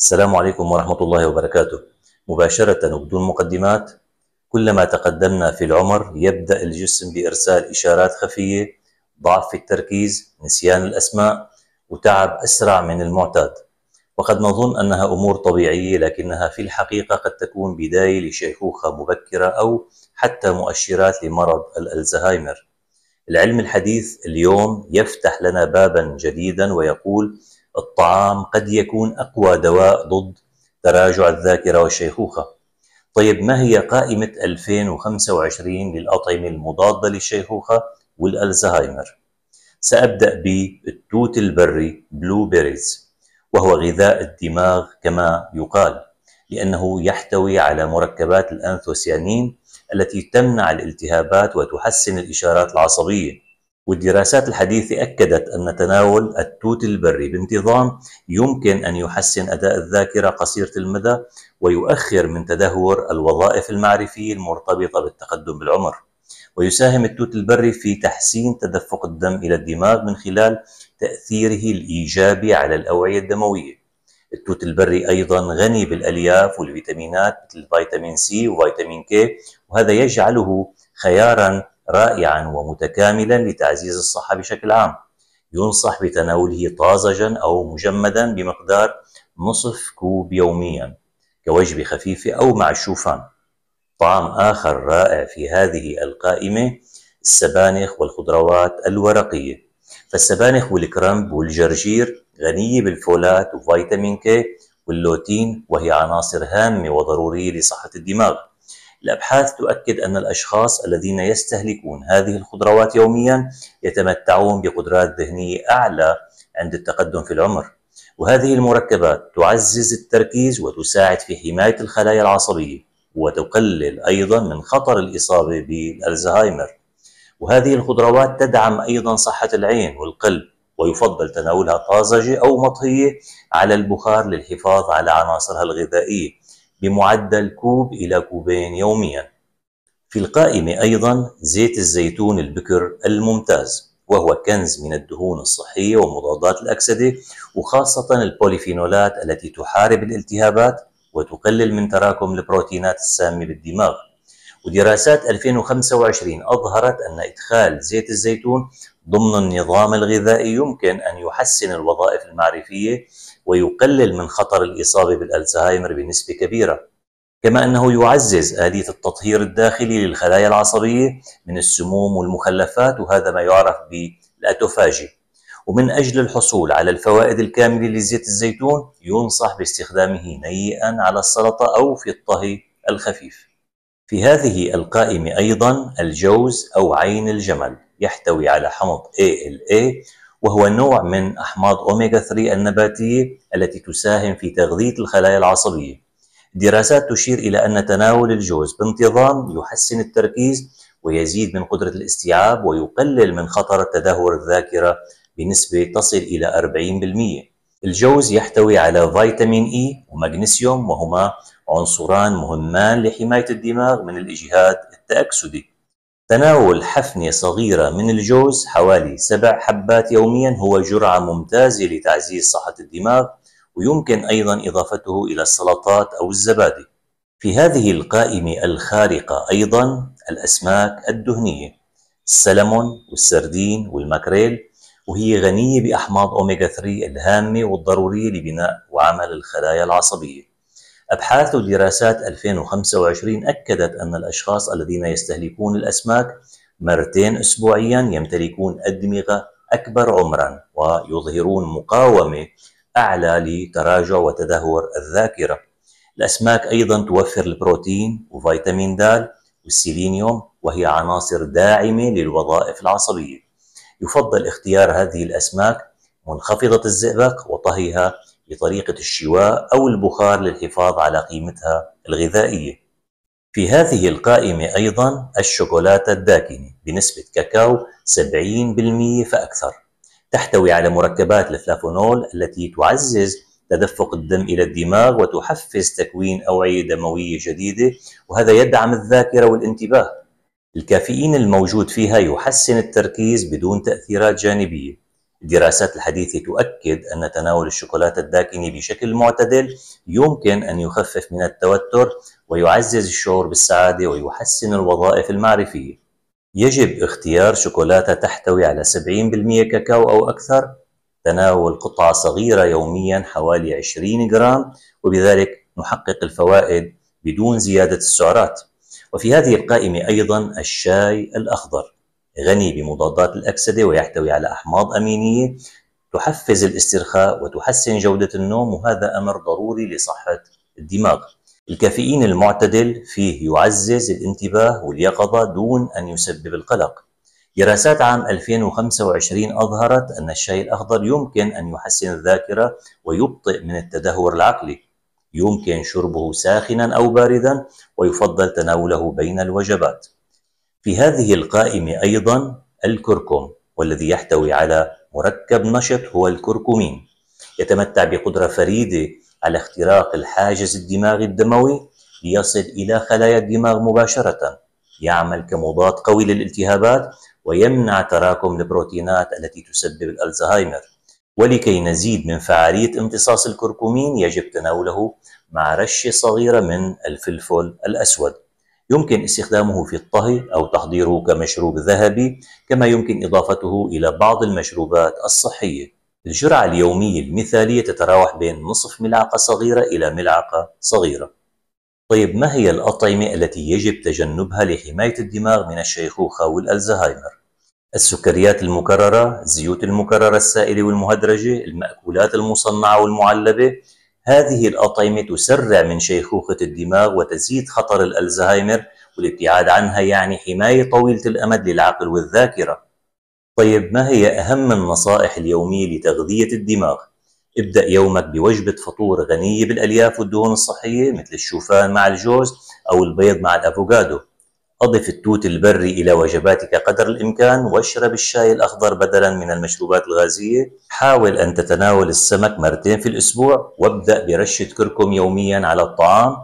السلام عليكم ورحمة الله وبركاته مباشرة وبدون مقدمات كلما تقدمنا في العمر يبدأ الجسم بإرسال إشارات خفية ضعف في التركيز نسيان الأسماء وتعب أسرع من المعتاد وقد نظن أنها أمور طبيعية لكنها في الحقيقة قد تكون بداية لشيخوخة مبكرة أو حتى مؤشرات لمرض الألزهايمر العلم الحديث اليوم يفتح لنا بابا جديدا ويقول الطعام قد يكون أقوى دواء ضد تراجع الذاكرة والشيخوخة طيب ما هي قائمة 2025 للأطعمة المضادة للشيخوخة والألزهايمر سأبدأ بالتوت البري بلو بيريز وهو غذاء الدماغ كما يقال لأنه يحتوي على مركبات الأنثوسيانين التي تمنع الالتهابات وتحسن الإشارات العصبية والدراسات الحديثة أكدت أن تناول التوت البري بانتظام يمكن أن يحسن أداء الذاكرة قصيرة المدى ويؤخر من تدهور الوظائف المعرفية المرتبطة بالتقدم بالعمر ويساهم التوت البري في تحسين تدفق الدم إلى الدماغ من خلال تأثيره الإيجابي على الأوعية الدموية التوت البري أيضا غني بالألياف والفيتامينات مثل فيتامين سي وفيتامين كي وهذا يجعله خيارا رائعا ومتكاملا لتعزيز الصحة بشكل عام ينصح بتناوله طازجا أو مجمدا بمقدار نصف كوب يوميا كوجبة خفيفة أو مع الشوفان طعام آخر رائع في هذه القائمة السبانخ والخضروات الورقية فالسبانخ والكرنب والجرجير غنية بالفولات وفيتامين كي واللوتين وهي عناصر هامة وضرورية لصحة الدماغ الأبحاث تؤكد أن الأشخاص الذين يستهلكون هذه الخضروات يوميا يتمتعون بقدرات ذهنية أعلى عند التقدم في العمر وهذه المركبات تعزز التركيز وتساعد في حماية الخلايا العصبية وتقلل أيضا من خطر الإصابة بالألزهايمر وهذه الخضروات تدعم أيضا صحة العين والقلب ويفضل تناولها طازجة أو مطهية على البخار للحفاظ على عناصرها الغذائية بمعدل كوب إلى كوبين يوميا في القائمة أيضا زيت الزيتون البكر الممتاز وهو كنز من الدهون الصحية ومضادات الأكسدة وخاصة البوليفينولات التي تحارب الالتهابات وتقلل من تراكم البروتينات السامة بالدماغ ودراسات 2025 أظهرت أن إدخال زيت الزيتون ضمن النظام الغذائي يمكن أن يحسن الوظائف المعرفية ويقلل من خطر الإصابة بالألزهايمر بنسبة كبيرة كما أنه يعزز آلية التطهير الداخلي للخلايا العصبية من السموم والمخلفات وهذا ما يعرف بالأتوفاجي ومن أجل الحصول على الفوائد الكاملة لزيت الزيتون ينصح باستخدامه نيئا على السلطة أو في الطهي الخفيف في هذه القائمة أيضا الجوز أو عين الجمل يحتوي على حمض ALA وهو نوع من أحماض أوميغا 3 النباتية التي تساهم في تغذية الخلايا العصبية دراسات تشير إلى أن تناول الجوز بانتظام يحسن التركيز ويزيد من قدرة الاستيعاب ويقلل من خطر تدهور الذاكرة بنسبة تصل إلى 40% الجوز يحتوي على فيتامين إي ومغنيسيوم وهما عنصران مهمان لحماية الدماغ من الإجهاد التأكسدي تناول حفنة صغيرة من الجوز حوالي سبع حبات يوميا هو جرعة ممتازة لتعزيز صحة الدماغ ويمكن أيضا إضافته إلى السلطات أو الزبادي في هذه القائمة الخارقة أيضا الأسماك الدهنية السلمون والسردين والماكريل وهي غنية بأحماض أوميغا 3 الهامة والضرورية لبناء وعمل الخلايا العصبية أبحاث دراسات 2025 أكدت أن الأشخاص الذين يستهلكون الأسماك مرتين أسبوعيا يمتلكون أدمغة أكبر عمرا ويظهرون مقاومة أعلى لتراجع وتدهور الذاكرة الأسماك أيضا توفر البروتين وفيتامين د والسيلينيوم وهي عناصر داعمة للوظائف العصبية يفضل اختيار هذه الأسماك منخفضة الزئبق وطهيها بطريقة الشواء أو البخار للحفاظ على قيمتها الغذائية في هذه القائمة أيضا الشوكولاتة الداكنة بنسبة كاكاو 70% فأكثر تحتوي على مركبات الفلافونول التي تعزز تدفق الدم إلى الدماغ وتحفز تكوين أوعية دموية جديدة وهذا يدعم الذاكرة والانتباه الكافيين الموجود فيها يحسن التركيز بدون تأثيرات جانبية الدراسات الحديثة تؤكد أن تناول الشوكولاتة الداكنة بشكل معتدل يمكن أن يخفف من التوتر ويعزز الشعور بالسعادة ويحسن الوظائف المعرفية. يجب اختيار شوكولاتة تحتوي على 70% كاكاو أو أكثر، تناول قطعة صغيرة يوميا حوالي 20 جرام وبذلك نحقق الفوائد بدون زيادة السعرات. وفي هذه القائمة أيضا الشاي الأخضر غني بمضادات الأكسدة ويحتوي على أحماض أمينية تحفز الاسترخاء وتحسن جودة النوم وهذا أمر ضروري لصحة الدماغ الكافيين المعتدل فيه يعزز الانتباه واليقظة دون أن يسبب القلق دراسات عام 2025 أظهرت أن الشاي الأخضر يمكن أن يحسن الذاكرة ويبطئ من التدهور العقلي يمكن شربه ساخنا أو باردا ويفضل تناوله بين الوجبات في هذه القائمة أيضا الكركم والذي يحتوي على مركب نشط هو الكركمين يتمتع بقدرة فريدة على اختراق الحاجز الدماغي الدموي ليصل إلى خلايا الدماغ مباشرة يعمل كمضاد قوي للالتهابات ويمنع تراكم البروتينات التي تسبب الألزهايمر ولكي نزيد من فعالية امتصاص الكركمين يجب تناوله مع رشة صغيرة من الفلفل الأسود يمكن استخدامه في الطهي أو تحضيره كمشروب ذهبي كما يمكن إضافته إلى بعض المشروبات الصحية الجرعة اليومية المثالية تتراوح بين نصف ملعقة صغيرة إلى ملعقة صغيرة طيب ما هي الأطعمة التي يجب تجنبها لحماية الدماغ من الشيخوخة والألزهايمر؟ السكريات المكررة، الزيوت المكررة السائلة والمهدرجة، المأكولات المصنعة والمعلبة، هذه الأطعمة تسرع من شيخوخة الدماغ وتزيد خطر الألزهايمر والابتعاد عنها يعني حماية طويلة الأمد للعقل والذاكرة طيب ما هي أهم النصائح اليومية لتغذية الدماغ؟ ابدأ يومك بوجبة فطور غنية بالألياف والدهون الصحية مثل الشوفان مع الجوز أو البيض مع الأفوكادو أضف التوت البري إلى وجباتك قدر الإمكان واشرب الشاي الأخضر بدلا من المشروبات الغازية حاول أن تتناول السمك مرتين في الأسبوع وابدأ برشة كركم يوميا على الطعام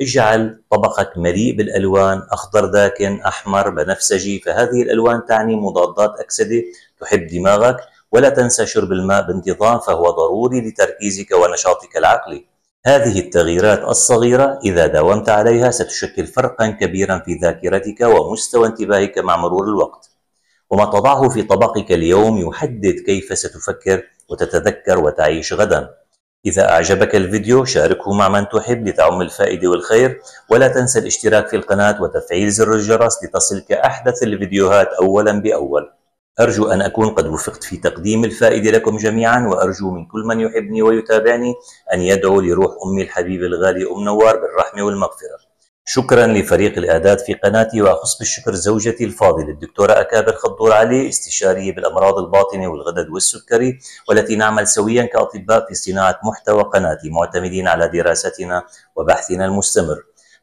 اجعل طبقك مليء بالألوان أخضر داكن أحمر بنفسجي فهذه الألوان تعني مضادات أكسدة تحب دماغك ولا تنسى شرب الماء بانتظام فهو ضروري لتركيزك ونشاطك العقلي هذه التغييرات الصغيرة إذا داومت عليها ستشكل فرقا كبيرا في ذاكرتك ومستوى انتباهك مع مرور الوقت وما تضعه في طبقك اليوم يحدد كيف ستفكر وتتذكر وتعيش غدا إذا أعجبك الفيديو شاركه مع من تحب لتعم الفائدة والخير ولا تنسى الاشتراك في القناة وتفعيل زر الجرس لتصلك أحدث الفيديوهات أولا بأول أرجو أن أكون قد وفقت في تقديم الفائدة لكم جميعا وأرجو من كل من يحبني ويتابعني أن يدعو لروح أمي الحبيبة الغالية أم نوار بالرحمة والمغفرة شكرا لفريق الإعداد في قناتي وأخص بالشكر زوجتي الفاضلة الدكتورة أكابر خضور علي استشارية بالأمراض الباطنة والغدد والسكري والتي نعمل سويا كأطباء في صناعة محتوى قناتي معتمدين على دراستنا وبحثنا المستمر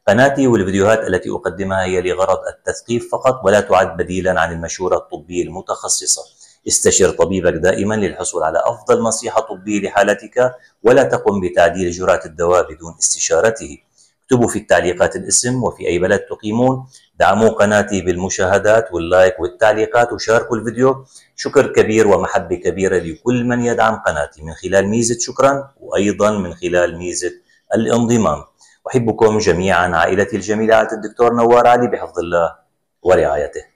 قناتي والفيديوهات التي أقدمها هي لغرض التثقيف فقط ولا تعد بديلا عن المشورة الطبية المتخصصة استشر طبيبك دائما للحصول على أفضل نصيحة طبية لحالتك ولا تقم بتعديل جرعة الدواء بدون استشارته اكتبوا في التعليقات الاسم وفي أي بلد تقيمون دعموا قناتي بالمشاهدات واللايك والتعليقات وشاركوا الفيديو شكر كبير ومحبة كبيرة لكل من يدعم قناتي من خلال ميزة شكرا وأيضا من خلال ميزة الانضمام أحبكم جميعا عائلتي الجميلة الدكتور نوار علي بحفظ الله ورعايته